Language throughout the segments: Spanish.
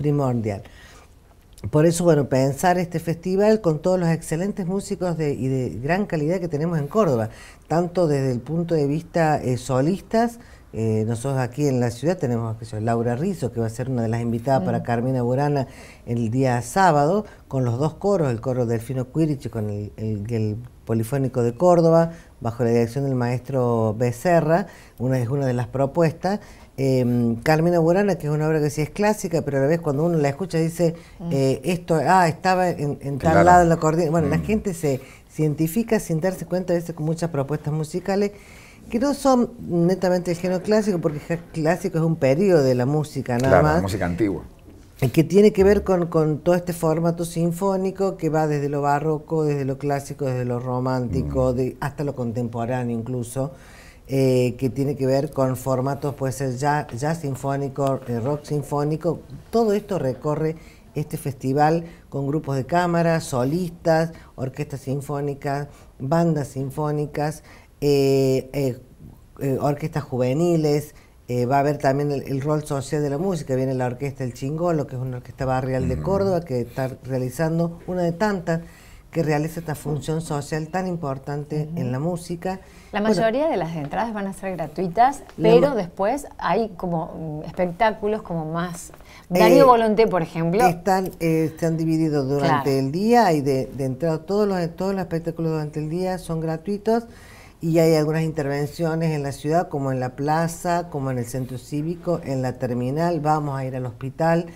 primordial. Por eso, bueno, pensar este festival con todos los excelentes músicos y de gran calidad que tenemos en Córdoba, tanto desde el punto de vista eh, solistas, eh, nosotros aquí en la ciudad tenemos a Laura Rizzo, que va a ser una de las invitadas para mm. Carmina Burana el día sábado, con los dos coros, el coro Delfino Quirich con el Polifónico de Córdoba, bajo la dirección del maestro Becerra, una es una de las propuestas. Em, Carmina Burana, que es una obra que sí es clásica, pero a la vez cuando uno la escucha dice, mm. eh, esto, ah, estaba en, en tal lado en la cordillera. Bueno, la mm. gente se identifica sin darse cuenta a veces con muchas propuestas musicales que no son netamente del género clásico, porque el clásico es un periodo de la música nada más. música antigua que tiene que ver con, todo este formato sinfónico que va desde lo barroco, desde lo clásico, desde lo romántico, mm. hasta lo contemporáneo incluso, eh, que tiene que ver con formatos, puede ser jazz, sinfónico, eh, rock sinfónico, todo esto recorre este festival con grupos de cámara, solistas, orquestas sinfónicas, bandas sinfónicas, eh, orquestas juveniles, eh, va a haber también el, rol social de la música, viene la orquesta El Chingolo, que es una orquesta barrial de mm. Córdoba, que está realizando una de tantas que realiza esta función social tan importante en la música. La mayoría de las entradas van a ser gratuitas, pero después hay como mm, espectáculos como más... Eh, Darío Volonté, por ejemplo. Están, eh, divididos durante el día y de, de entrada todos todos los espectáculos durante el día son gratuitos y hay algunas intervenciones en la ciudad, como en la plaza, como en el centro cívico, en la terminal, vamos a ir al hospital,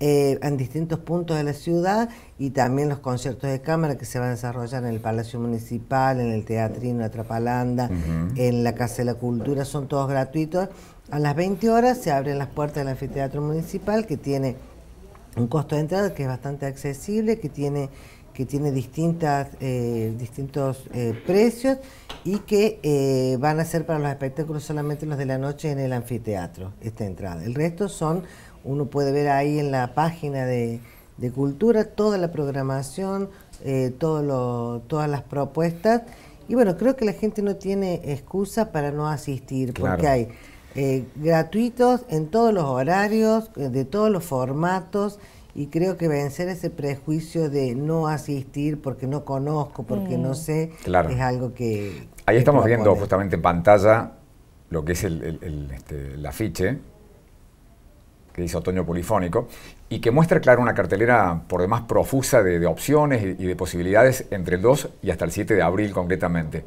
eh, en distintos puntos de la ciudad y también los conciertos de cámara que se van a desarrollar en el Palacio Municipal, en el Teatrino, de Atrapalanda, en la Casa de la Cultura, son todos gratuitos. A las 20 horas se abren las puertas del anfiteatro municipal que tiene un costo de entrada que es bastante accesible, que tiene que tiene distintas, eh, distintos eh, precios y que eh, van a ser para los espectáculos solamente los de la noche en el anfiteatro, esta entrada. El resto son, uno puede ver ahí en la página de, Cultura toda la programación, todas las propuestas. Y bueno, creo que la gente no tiene excusa para no asistir, porque hay gratuitos en todos los horarios, de todos los formatos y creo que vencer ese prejuicio de no asistir porque no conozco, porque no mm. sé, es algo que... Ahí estamos viendo justamente en pantalla lo que es el, el, este, afiche que dice Otoño Polifónico, y que muestra, claro, una cartelera por demás profusa de, opciones y, y de posibilidades entre el 2 y hasta el 7 de abril concretamente.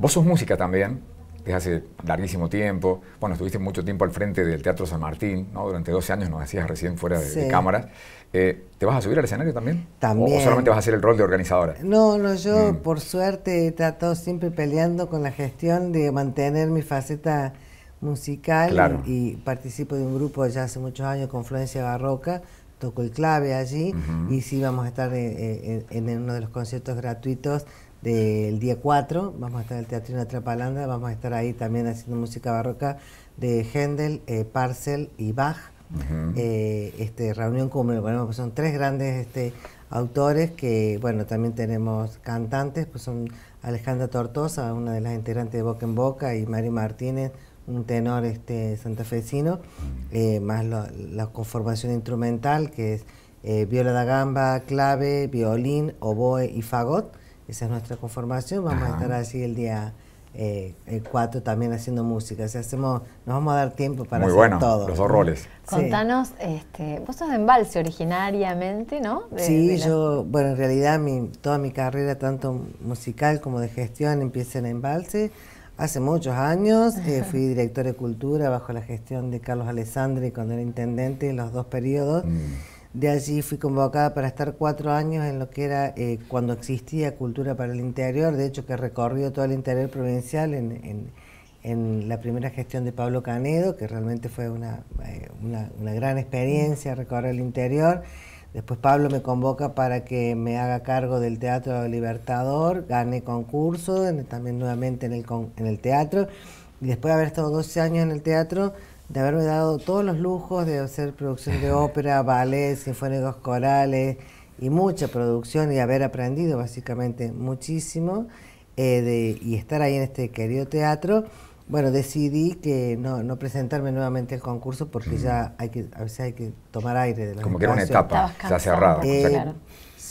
Vos sos música también, desde hace larguísimo tiempo. Bueno, estuviste mucho tiempo al frente del Teatro San Martín, ¿no? Durante 12 años nos hacías recién fuera de, cámaras. Eh, ¿Te vas a subir al escenario también? También. ¿O, solamente vas a hacer el rol de organizadora? No, no, yo mm. por suerte he tratado siempre peleando con la gestión de mantener mi faceta musical y, participo de un grupo ya hace muchos años con Fluencia Barroca, toco el clave allí y sí vamos a estar eh, eh, en uno de los conciertos gratuitos del día 4. Vamos a estar en el Teatro Atrapalanda, vamos a estar ahí también haciendo música barroca de Händel, eh, Parcel y Bach. Eh, este, reunión como bueno, pues son tres grandes este, autores que, bueno, también tenemos cantantes, pues son Alejandra Tortosa, una de las integrantes de Boca en Boca, y Mari Martínez, un tenor este, santafesino, eh, más la conformación instrumental que es viola da gamba, clave, violín, oboe y fagot. Esa es nuestra conformación. Vamos a estar así el día eh, el 4 también haciendo música. O hacemos, nos vamos a dar tiempo para Muy bueno, Los dos roles. Contanos, este, vos sos de Embalse originariamente, ¿no? sí, yo, bueno, en realidad mi, toda mi carrera, tanto musical como de gestión, empieza en Embalse. Hace muchos años eh, fui director de cultura bajo la gestión de Carlos Alessandri cuando era intendente en los dos periodos. Mm. De allí fui convocada para estar cuatro años en lo que era eh, cuando existía Cultura para el Interior, de hecho que recorrió todo el interior provincial en, la primera gestión de Pablo Canedo, que realmente fue eh, una, gran experiencia recorrer el interior. Después Pablo me convoca para que me haga cargo del Teatro Libertador, gane concurso, también nuevamente en el, en el teatro, y después de haber estado 12 años en el teatro, de haberme dado todos los lujos de hacer producción de ópera, ballet, sinfónicos corales y mucha producción y haber aprendido básicamente muchísimo eh, de, y estar ahí en este querido teatro. Bueno, decidí que no, presentarme nuevamente al concurso porque ya hay que, a veces hay que tomar aire de la Como que era una etapa, ya cerrado. Eh, claro.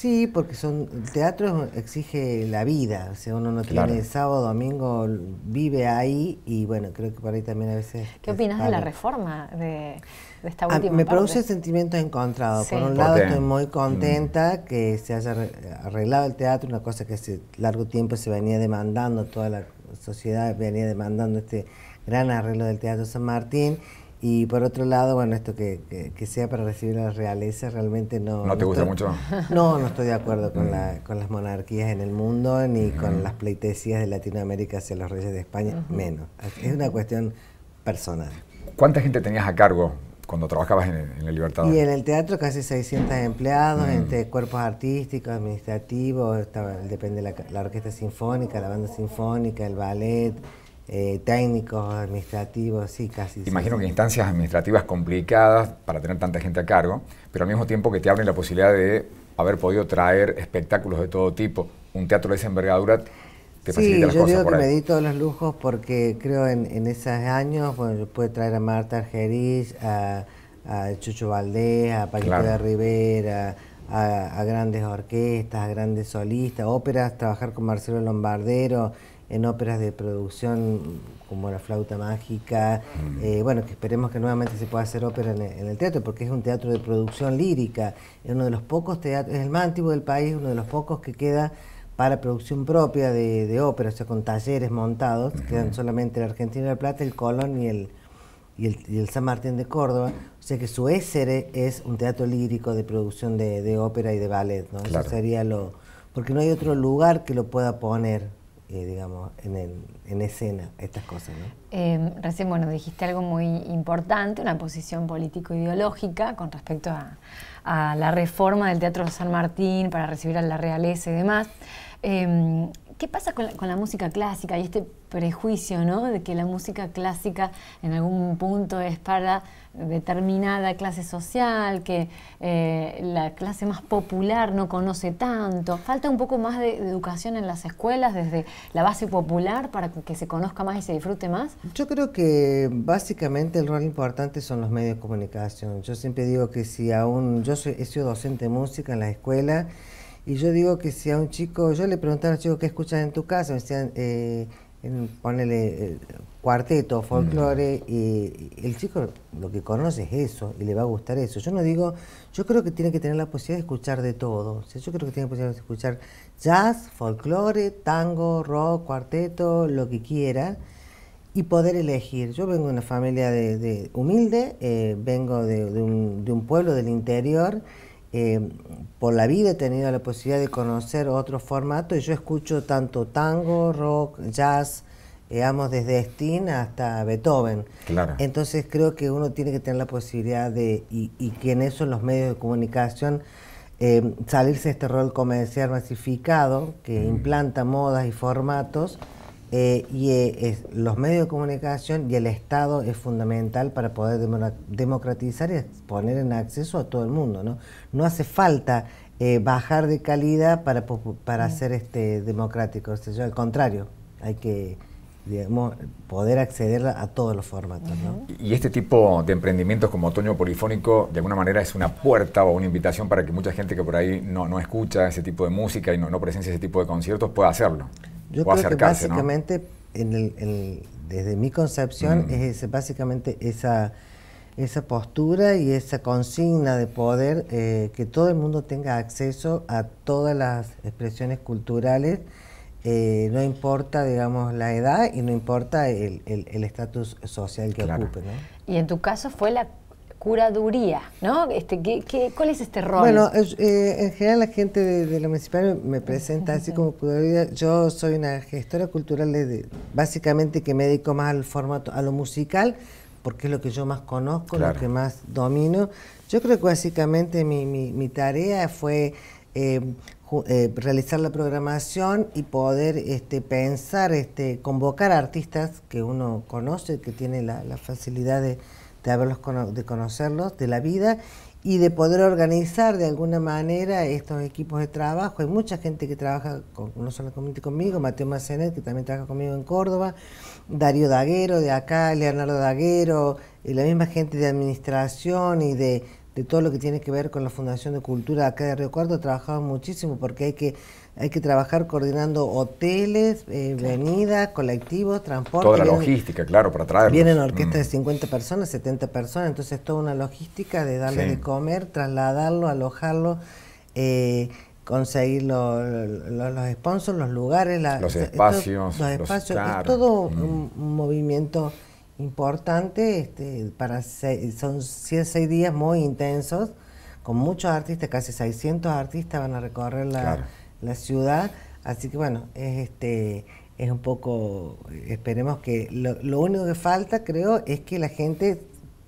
Sí, porque son el teatro exige la vida, o sea, uno no tiene sábado, domingo, vive ahí y bueno, creo que para ahí también a veces... ¿Qué opinas de la reforma de, esta ah, última? me produce sentimientos encontrados. Por un lado estoy muy contenta mm. que se haya arreglado el teatro, una cosa que hace largo tiempo se venía demandando, toda la sociedad venía demandando este gran arreglo del Teatro San Martín y por otro lado, bueno, esto que, que, sea para recibir las realeza realmente no... ¿No te gusta mucho? No, no estoy de acuerdo con, mm. la, con las monarquías en el mundo ni con las pleitesías de Latinoamérica hacia los reyes de España, menos. Es una cuestión personal. ¿Cuánta gente tenías a cargo cuando trabajabas en el, libertad? Y en el teatro casi 600 empleados, mm. entre cuerpos artísticos, administrativos, estaba, depende la, la orquesta sinfónica, la banda sinfónica, el ballet eh, técnicos, administrativos, sí, casi. Imagino que instancias administrativas complicadas para tener tanta gente a cargo, pero al mismo tiempo que te abren la posibilidad de haber podido traer espectáculos de todo tipo, un teatro de esa envergadura. Te facilita las yo digo que me di todos los lujos porque creo en, en esos años, bueno, yo pude traer a Marta Argerich, a, a Chucho Valdés, a Paquito de Rivera, a, a, grandes orquestas, a grandes solistas, óperas, trabajar con Marcelo Lombardero, en óperas de producción como La Flauta Mágica, mm. eh, bueno, que esperemos que nuevamente se pueda hacer ópera en el, teatro, porque es un teatro de producción lírica, es uno de los pocos teatros, es el más antiguo del país, uno de los pocos que queda para producción propia de, ópera, o sea, con talleres montados, quedan solamente el Argentina de la Plata, el Colón y el, y el, San Martín de Córdoba, o sea que su ésere es un teatro lírico de producción de, ópera y de ballet, ¿no? Eso sería lo... porque no hay otro lugar que lo pueda poner. Eh, digamos, en, escena estas cosas. Em, recién, bueno, dijiste algo muy importante, una posición político-ideológica con respecto a, la reforma del Teatro San Martín para recibir a la realeza y demás. Em, ¿Qué pasa con la, música clásica y este prejuicio, ¿no? De que la música clásica en algún punto es para determinada clase social, que eh, la clase más popular no conoce tanto. Falta un poco más de, educación en las escuelas desde la base popular para que se conozca más y se disfrute más. Yo creo que básicamente el rol importante son los medios de comunicación. Yo siempre digo que si aún yo soy, he sido docente de música en la escuela y yo digo que si a un chico, yo le preguntaba a chico, qué escuchan en tu casa, me decían, eh, ponele eh, cuarteto, mm. folclore, y, el chico lo que conoce es eso y le va a gustar eso. Yo no digo, yo creo que tiene que tener la posibilidad de escuchar de todo. yo creo que tiene la posibilidad de escuchar jazz, folclore, tango, rock, cuarteto, lo que quiera y poder elegir. Yo vengo de una familia de, humilde, eh, vengo un, de un pueblo del interior eh, por la vida he tenido la posibilidad de conocer otros formatos y yo escucho tanto tango, rock, jazz, digamos, eh, desde Steen hasta Beethoven. Claro. Entonces creo que uno tiene que tener la posibilidad de, y, que en eso los medios de comunicación, eh, salirse de este rol comercial masificado que mm. implanta modas y formatos eh, y eh, los medios de comunicación y el Estado es fundamental para poder democratizar y poner en acceso a todo el mundo. No, no hace falta eh, bajar de calidad para, para ser este, democrático, este, o al contrario, hay que digamos, poder acceder a todos los formatos. Y este tipo de emprendimientos como Otoño Polifónico, de alguna manera es una puerta o una invitación para que mucha gente que por ahí no, no escucha ese tipo de música y no, no presencia ese tipo de conciertos pueda hacerlo. Yo creo que básicamente, en desde mi concepción, mm. es básicamente esa, esa postura y esa consigna de poder eh, que todo el mundo tenga acceso a todas las expresiones culturales. Eh, no importa, digamos, la edad y no importa el estatus el, social que ocupe. Y en tu caso fue la curaduría, ¿no? Este, ¿qué, qué, cuál es este rol? Bueno, eh, en general la gente de, de, la me presenta así como curaduría. Yo soy una gestora cultural de, básicamente que me dedico más al formato, a lo musical, porque es lo que yo más conozco, lo que más domino. Yo creo que básicamente mi, tarea fue eh, eh, realizar la programación y poder este, pensar, este, convocar artistas que uno conoce, que tiene la facilidad de de, haberlos de conocerlos, de la vida y de poder organizar de alguna manera estos equipos de trabajo. Hay mucha gente que trabaja, con, no solo conmigo, Mateo Macenet, que también trabaja conmigo en Córdoba, Darío Daguero de acá, Leonardo Daguero, y la misma gente de administración y de, de todo lo que tiene que ver con la Fundación de Cultura acá de Río Cuarto, trabajamos muchísimo porque hay que hay que trabajar coordinando hoteles, eh, venidas, colectivos, transporte. Toda la logística, claro, para traerlos. Vienen orquestas mm. de 50 personas, 70 personas, entonces toda una logística de darle de comer, trasladarlo, alojarlo, eh, conseguir los sponsors, los lugares, los, espacios, los espacios. es todo mm. un movimiento importante, este, para son 106 seis días muy intensos, con muchos artistas, casi 600 artistas van a recorrer la, ciudad, así que bueno, es este es un poco, esperemos que lo, único que falta, creo, es que la gente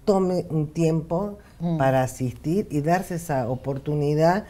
tome un tiempo mm. para asistir y darse esa oportunidad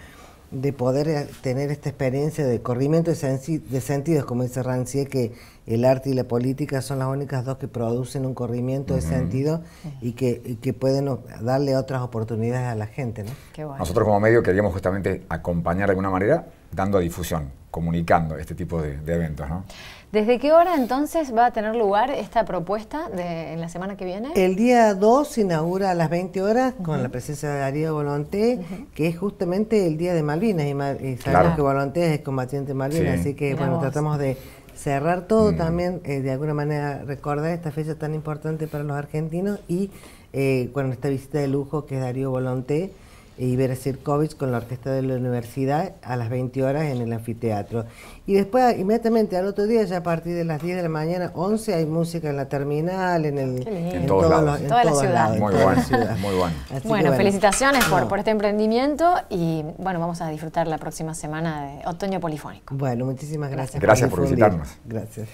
de poder eh, tener esta experiencia de corrimiento de, sentidos, como dice Rancié, que el arte y la política son las únicas dos que producen un corrimiento de sentido y que, pueden darle otras oportunidades a la gente. ¿no? Nosotros como medio queríamos justamente acompañar de alguna manera dando difusión, comunicando este tipo de, eventos. ¿no? ¿Desde qué hora entonces va a tener lugar esta propuesta en la semana que viene? El día 2 se inaugura a las 20 horas con la presencia de Darío Volonté, que es justamente el día de Malvinas. Y, sabemos que Volonté es combatiente Malvinas, así que bueno, tratamos de cerrar todo mm. también, eh, de alguna manera recordar esta fecha tan importante para los argentinos y eh, esta visita de lujo que es Darío Volonté ver a Sirkovich con la orquesta de la universidad a las 20 horas en el anfiteatro. Y después, inmediatamente al otro día, ya a partir de las 10 de la mañana, 11, hay música en la terminal, en el en, toda, la ciudad. muy, bueno, bueno. felicitaciones por, por este emprendimiento y bueno, vamos a disfrutar la próxima semana de Otoño Polifónico. Bueno, muchísimas gracias. Gracias por, por visitarnos. Gracias.